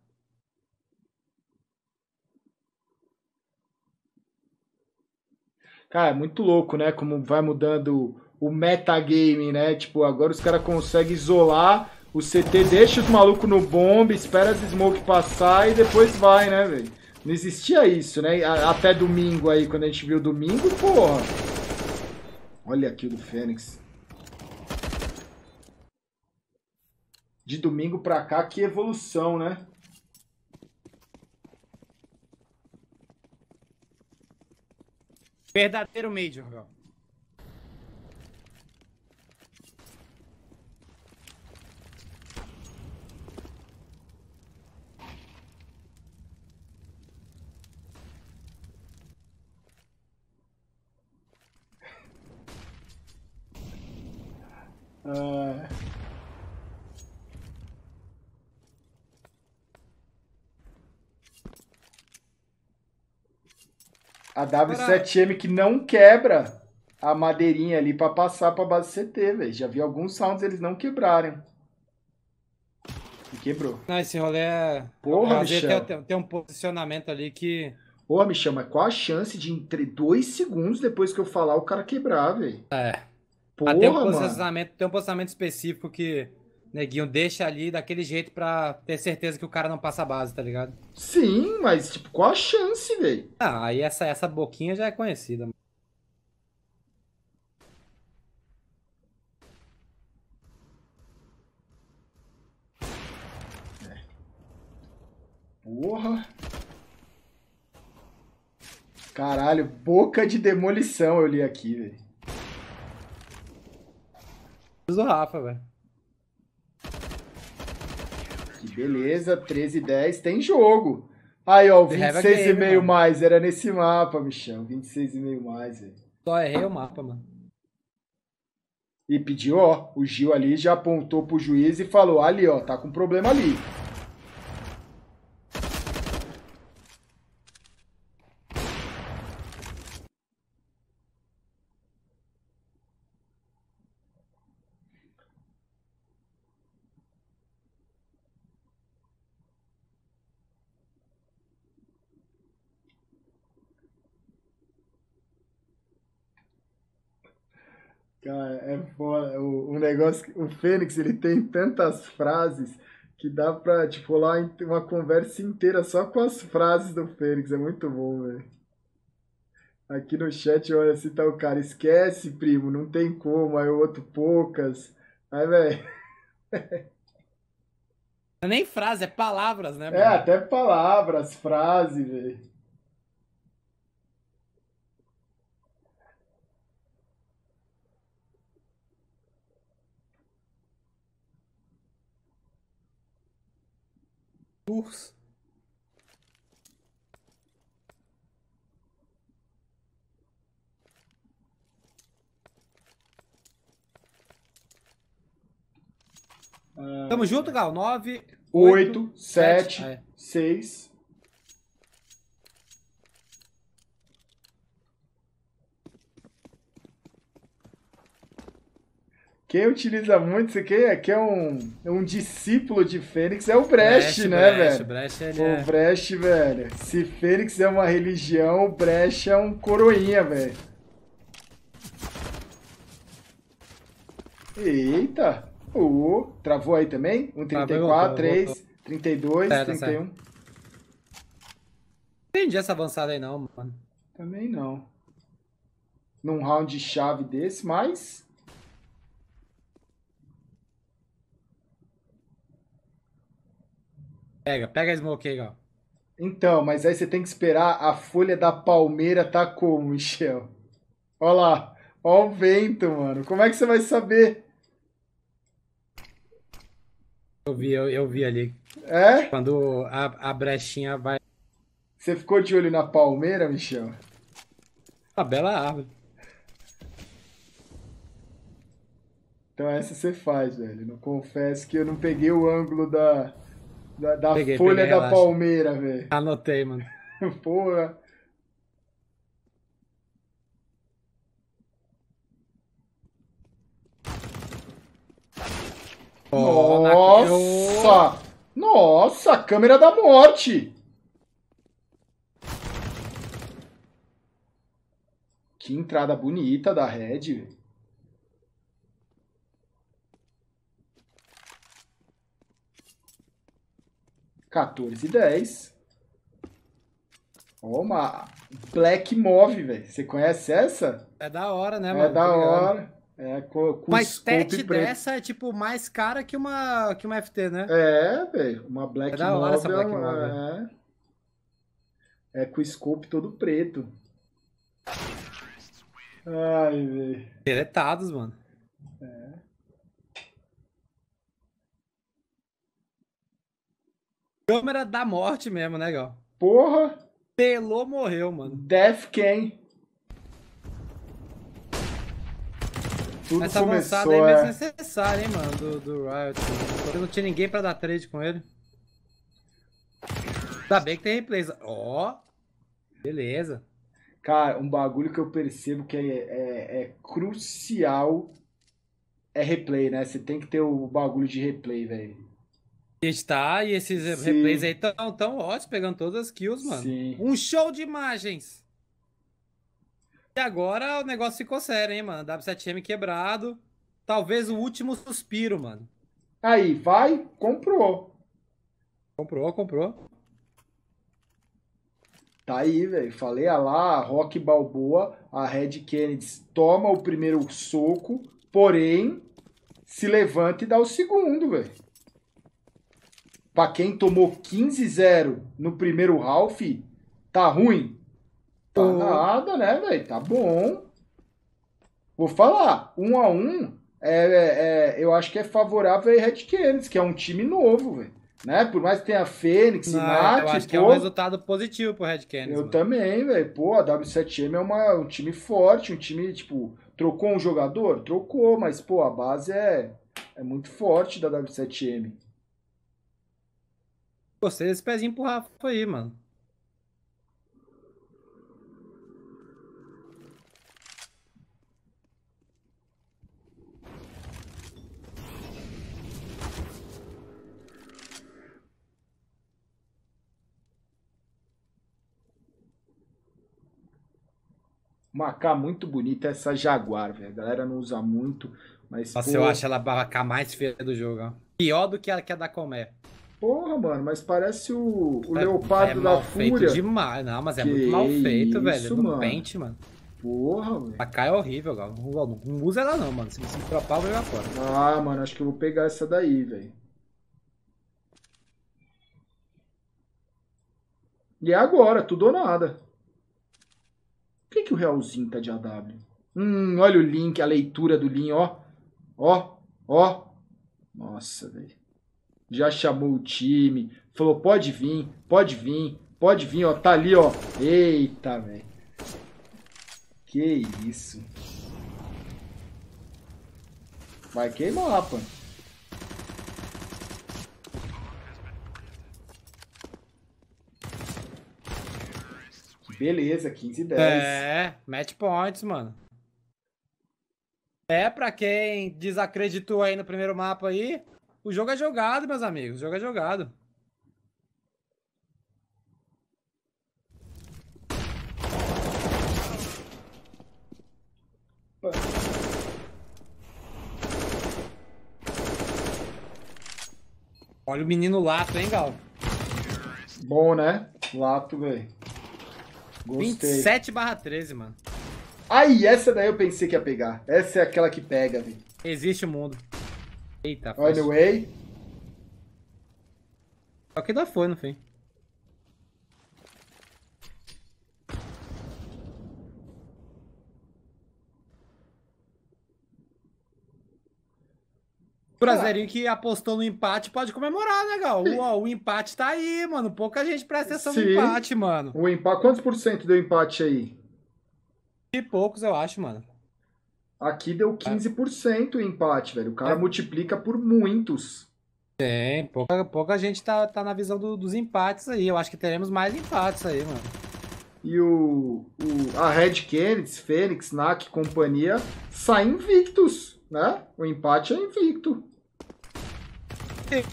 Cara, é muito louco, né? Como vai mudando o metagame, né? Tipo, agora os caras conseguem isolar o CT, deixa os malucos no bomb, espera as smoke passar e depois vai, né, velho? Não existia isso, né? Até domingo aí, quando a gente viu domingo, porra. Olha aqui o do Fênix. De domingo pra cá, que evolução, né? Verdadeiro Major, É. A W7M que não quebra a madeirinha ali para passar para base CT, velho. Já vi alguns sounds eles não quebrarem. E quebrou. Não, esse rolê é... Porra, Michel. Tem, tem, um posicionamento ali que... Porra, Michel, mas qual a chance de entre dois segundos depois que eu falar o cara quebrar, velho? É. Porra, ah, Até um posicionamento, tem um posicionamento específico que Neguinho deixa ali daquele jeito pra ter certeza que o cara não passa a base, tá ligado? Sim, mas tipo, qual a chance, velho? Ah, aí essa, essa boquinha já é conhecida. Porra! Caralho, boca de demolição eu li aqui, velho. Preciso do Rafa, velho. Que beleza, 13 e 10, tem jogo. Aí, ó, o 26,5 mais, era nesse mapa, Michão. 26 e meio mais, velho. Só errei o mapa, mano. E pediu, ó, o Gil ali já apontou pro juiz e falou, ali, ó, tá com problema ali. o Fênix ele tem tantas frases que dá pra, tipo, lá uma conversa inteira só com as frases do Fênix. É muito bom, velho. Aqui no chat, olha assim, tá o cara, esquece, primo, não tem como. Aí o outro, poucas. Aí, velho. É nem frase, é palavras, né? É, mano? É, até palavras, frase, velho. curso. Ah, Tamo junto, Gal. 9, 8, 7, 6, Quem utiliza muito isso aqui é, que é um, é um discípulo de Fênix é o Brecht, Brecht né, Brecht, velho? Brecht, ele é- o é... Brecht, velho. Se Fênix é uma religião, o Brecht é um coroinha, velho. Eita! Uh, travou aí também? 1,34, 3, 32, certo, 31. Tá certo. Entendi essa avançada aí não, mano. Também não. Num round chave desse, mas Pega, pega a smoke aí, ó. Então, mas aí você tem que esperar a folha da palmeira tá como, Michel? Olha lá, ó o vento, mano. Como é que você vai saber? Eu vi, eu, eu vi ali. É? Quando a, a brechinha vai. Você ficou de olho na palmeira, Michel? Uma bela árvore. Então essa você faz, velho. Não confesso que eu não peguei o ângulo da, da, da peguei, folha peguei, da relaxa. palmeira, velho. Anotei, mano. Porra. Nossa! Nossa, câmera da morte! Que entrada bonita da Red, velho. 14 e 10. Ó, uma Black Move, velho. Você conhece essa? É da hora, né, é mano? É da hora. É, com, com uma stack dessa é tipo mais cara que uma, que uma FT, né? É, velho. Uma Black é da hora essa é Black Move. É... é com o scope todo preto. Ai, velho. Deletados, mano. Câmera da morte mesmo, né, Gal? Porra! Pelô morreu, mano. Death quem? Tudo Essa começou, aí é... desnecessária, é hein, mano, do, do Riot. Porque não tinha ninguém pra dar trade com ele. Tá bem que tem replays. Ó! Oh, beleza. Cara, um bagulho que eu percebo que é, é, é crucial é replay, né? Você tem que ter o bagulho de replay, velho. Está, e esses Sim. replays aí tão, tão ótimos, pegando todas as kills, mano. Sim. Um show de imagens. E agora o negócio ficou sério, hein, mano? W7M quebrado. Talvez o último suspiro, mano. Aí, vai, comprou. Comprou, comprou. Tá aí, velho. Falei a ah lá, a Rock Balboa, a Red Kennedy toma o primeiro soco, porém se levanta e dá o segundo, velho para quem tomou 15-0 no primeiro half, tá ruim? Tá oh. nada, né, velho? Tá bom. Vou falar, 1 um a 1 um, é, é, é, eu acho que é favorável a Red Canids, que é um time novo, velho. Né? Por mais que tenha Fênix, Não, Mate, Eu acho pô, que é um resultado positivo pro Red Canids. Eu mano. também, velho. Pô, a W7M é uma, um time forte, um time, tipo, trocou um jogador? Trocou, mas, pô, a base é, é muito forte da W7M. Gostei desse pezinho pro Rafa aí, mano. K muito bonita essa Jaguar, velho. A galera não usa muito, mas. Nossa, pô... eu acho ela a K mais feia do jogo. Ó. Pior do que a que é da Comé. Porra, mano, mas parece o, o é, Leopardo é da Fúria. Feito demais, não, mas é que muito mal feito, isso, velho. Mano. Não pente, mano. Porra, velho. A K é horrível, galera. Não, não, usa ela não, mano. Se você dropar, vai lá fora. Ah, mano, acho que eu vou pegar essa daí, velho. E é agora, tudo ou nada. Por que, que o Realzinho tá de AW? Hum, olha o link, a leitura do link, ó. Ó, ó. Nossa, velho já chamou o time, falou: pode vir, pode vir, pode vir, ó, tá ali, ó. Eita, velho. Que isso. Vai queimar pô. Beleza, 15 e 10. É, match points, mano. É, pra quem desacreditou aí no primeiro mapa aí, o jogo é jogado, meus amigos. O jogo é jogado. Olha o menino lato, hein, Gal? Bom, né? Lato, velho. 27 barra 13, mano. Aí, essa daí eu pensei que ia pegar. Essa é aquela que pega, velho. Existe o mundo. Eita, foi. Olha o Way. Só que dá foi no fim. Brasileirinho que apostou no empate pode comemorar, né, Gal? O, o, empate tá aí, mano. Pouca gente presta atenção Sim. no empate, mano. O empate, quantos por cento deu empate aí? De poucos, eu acho, mano. Aqui deu 15% o empate, velho. O cara é. multiplica por muitos. Tem, pouca, pouca gente tá, tá na visão do, dos empates aí. Eu acho que teremos mais empates aí, mano. E o, o a Red Kennedy, Fênix, NAC companhia saem invictos, né? O empate é invicto.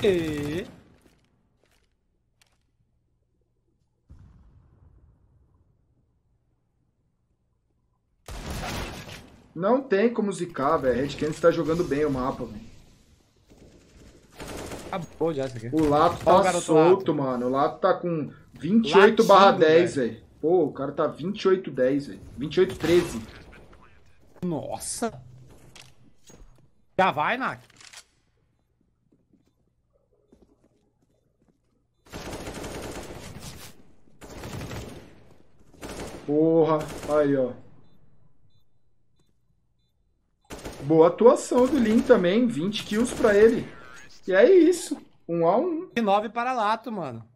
E, e... Não tem como zicar, velho. Red Cannon está jogando bem o mapa, velho. Acabou já isso aqui. O Lato tá o solto, lato. mano. O Lato tá com 28 Latindo, barra 10, velho. Pô, o cara tá 28 10, velho. 28 13. Nossa. Já vai, Nak. Porra. Aí, ó. Boa atuação do Lin também, 20 kills pra ele. E é isso, 1 x 1 um. 9 para Lato, mano.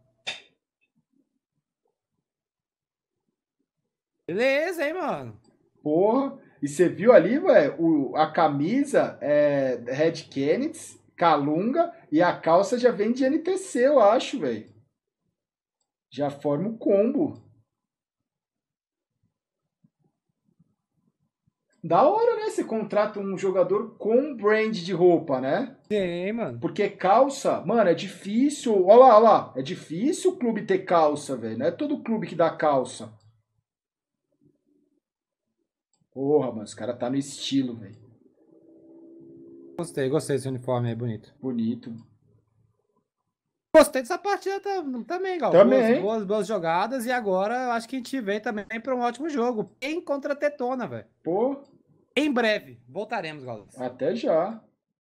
Beleza, hein, mano? Porra, e você viu ali, velho, a camisa é Red Kennedy, Calunga, e a calça já vem de NTC, eu acho, velho. Já forma o combo. Da hora, né? Você contrata um jogador com brand de roupa, né? Tem, mano. Porque calça, mano, é difícil. Olha lá, olha lá. É difícil o clube ter calça, velho. Não é todo clube que dá calça. Porra, mano, os cara tá no estilo, velho. Gostei, gostei desse uniforme aí, bonito. Bonito. Gostei dessa partida também, Gal. Também. Boas, boas, boas, jogadas. E agora acho que a gente vem também pra um ótimo jogo. Em contra a Tetona, velho? Pô, em breve, voltaremos, galera. Até já.